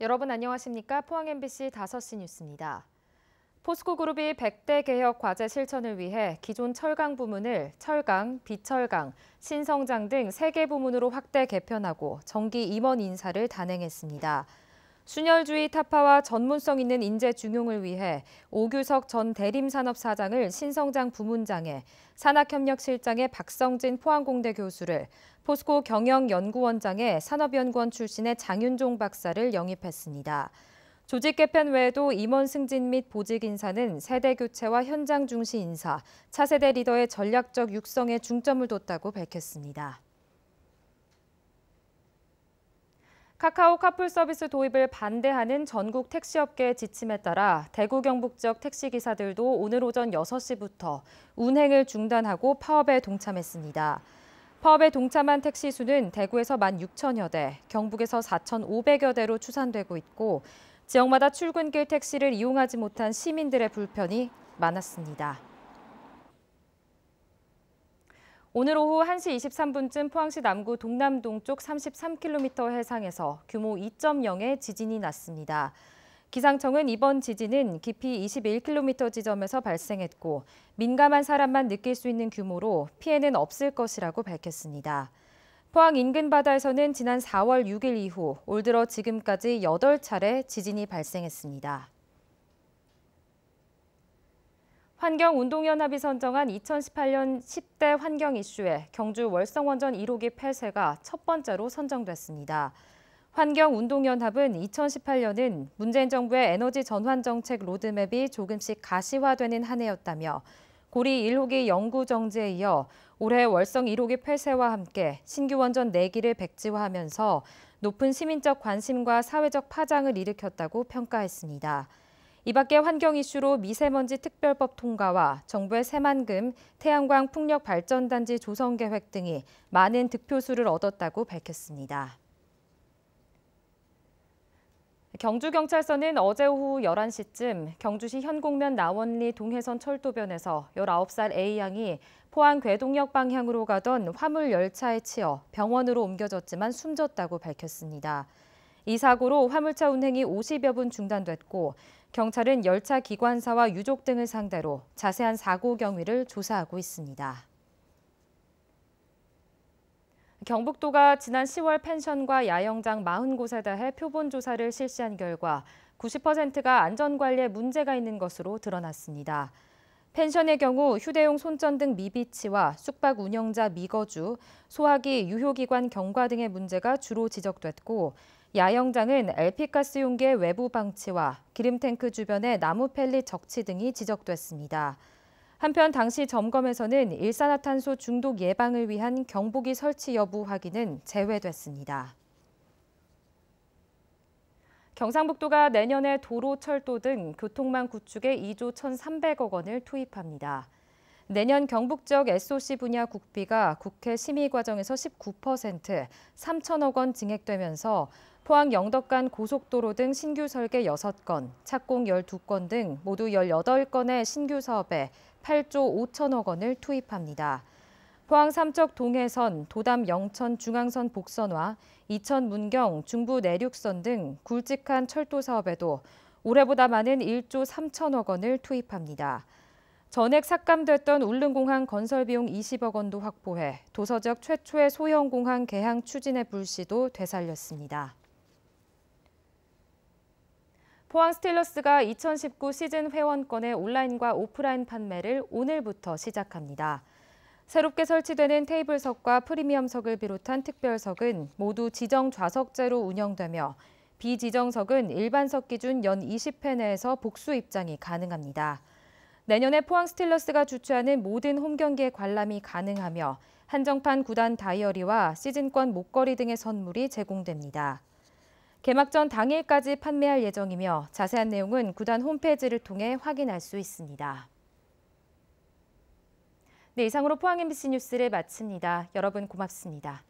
여러분 안녕하십니까? 포항 MBC 5시 뉴스입니다. 포스코 그룹이 100대 개혁 과제 실천을 위해 기존 철강 부문을 철강, 비철강, 신성장 등 3개 부문으로 확대 개편하고 정기 임원 인사를 단행했습니다. 순혈주의 타파와 전문성 있는 인재 중용을 위해 오규석 전 대림산업사장을 신성장 부문장에, 산학협력실장의 박성진 포항공대 교수를, 포스코 경영연구원장의 산업연구원 출신의 장윤종 박사를 영입했습니다. 조직 개편 외에도 임원 승진 및 보직 인사는 세대 교체와 현장 중시 인사, 차세대 리더의 전략적 육성에 중점을 뒀다고 밝혔습니다. 카카오 카풀 서비스 도입을 반대하는 전국 택시업계 지침에 따라 대구 경북 지역 택시기사들도 오늘 오전 6시부터 운행을 중단하고 파업에 동참했습니다. 파업에 동참한 택시 수는 대구에서 1만 6천여 대, 경북에서 4,500여 대로 추산되고 있고 지역마다 출근길 택시를 이용하지 못한 시민들의 불편이 많았습니다. 오늘 오후 1시 23분쯤 포항시 남구 동남동쪽 33km 해상에서 규모 2.0의 지진이 났습니다. 기상청은 이번 지진은 깊이 21km 지점에서 발생했고 민감한 사람만 느낄 수 있는 규모로 피해는 없을 것이라고 밝혔습니다. 포항 인근 바다에서는 지난 4월 6일 이후 올 들어 지금까지 8차례 지진이 발생했습니다. 환경운동연합이 선정한 2018년 10대 환경 이슈에 경주 월성원전 1호기 폐쇄가 첫 번째로 선정됐습니다. 환경운동연합은 2018년은 문재인 정부의 에너지 전환 정책 로드맵이 조금씩 가시화되는 한 해였다며 고리 1호기 영구 정지에 이어 올해 월성 1호기 폐쇄와 함께 신규 원전 4기를 백지화하면서 높은 시민적 관심과 사회적 파장을 일으켰다고 평가했습니다. 이 밖에 환경 이슈로 미세먼지 특별법 통과와 정부의 새만금, 태양광 풍력 발전단지 조성 계획 등이 많은 득표수를 얻었다고 밝혔습니다. 경주경찰서는 어제 오후 11시쯤 경주시 현곡면 나원리 동해선 철도변에서 19살 A양이 포항 괴동역 방향으로 가던 화물 열차에 치여 병원으로 옮겨졌지만 숨졌다고 밝혔습니다. 이 사고로 화물차 운행이 50여 분 중단됐고 경찰은 열차 기관사와 유족 등을 상대로 자세한 사고 경위를 조사하고 있습니다. 경북도가 지난 10월 펜션과 야영장 40곳에 대해 표본 조사를 실시한 결과 90%가 안전관리에 문제가 있는 것으로 드러났습니다. 펜션의 경우 휴대용 손전 등 미비치와 숙박 운영자 미거주, 소화기 유효기관 경과 등의 문제가 주로 지적됐고 야영장은 LP가스 용기의 외부 방치와 기름탱크 주변의 나무 펠릿 적치 등이 지적됐습니다. 한편 당시 점검에서는 일산화탄소 중독 예방을 위한 경보기 설치 여부 확인은 제외됐습니다. 경상북도가 내년에 도로, 철도 등 교통망 구축에 2조 1,300억 원을 투입합니다. 내년 경북 지역 SOC 분야 국비가 국회 심의 과정에서 19%, 3천억 원 증액되면서 포항 영덕 간 고속도로 등 신규 설계 6건, 착공 12건 등 모두 18건의 신규 사업에 8조 5천억 원을 투입합니다. 포항 삼척 동해선, 도담 영천 중앙선 복선화, 이천 문경 중부 내륙선 등 굵직한 철도 사업에도 올해보다 많은 1조 3천억 원을 투입합니다. 전액 삭감됐던 울릉공항 건설 비용 20억 원도 확보해 도서적 최초의 소형공항 개항 추진의 불씨도 되살렸습니다. 포항 스틸러스가 2019 시즌 회원권의 온라인과 오프라인 판매를 오늘부터 시작합니다. 새롭게 설치되는 테이블석과 프리미엄석을 비롯한 특별석은 모두 지정 좌석제로 운영되며 비지정석은 일반석 기준 연 20회 내에서 복수 입장이 가능합니다. 내년에 포항 스틸러스가 주최하는 모든 홈경기에 관람이 가능하며 한정판 구단 다이어리와 시즌권 목걸이 등의 선물이 제공됩니다. 개막전 당일까지 판매할 예정이며 자세한 내용은 구단 홈페이지를 통해 확인할 수 있습니다. 네, 이상으로 포항 MBC 뉴스를 마칩니다. 여러분 고맙습니다.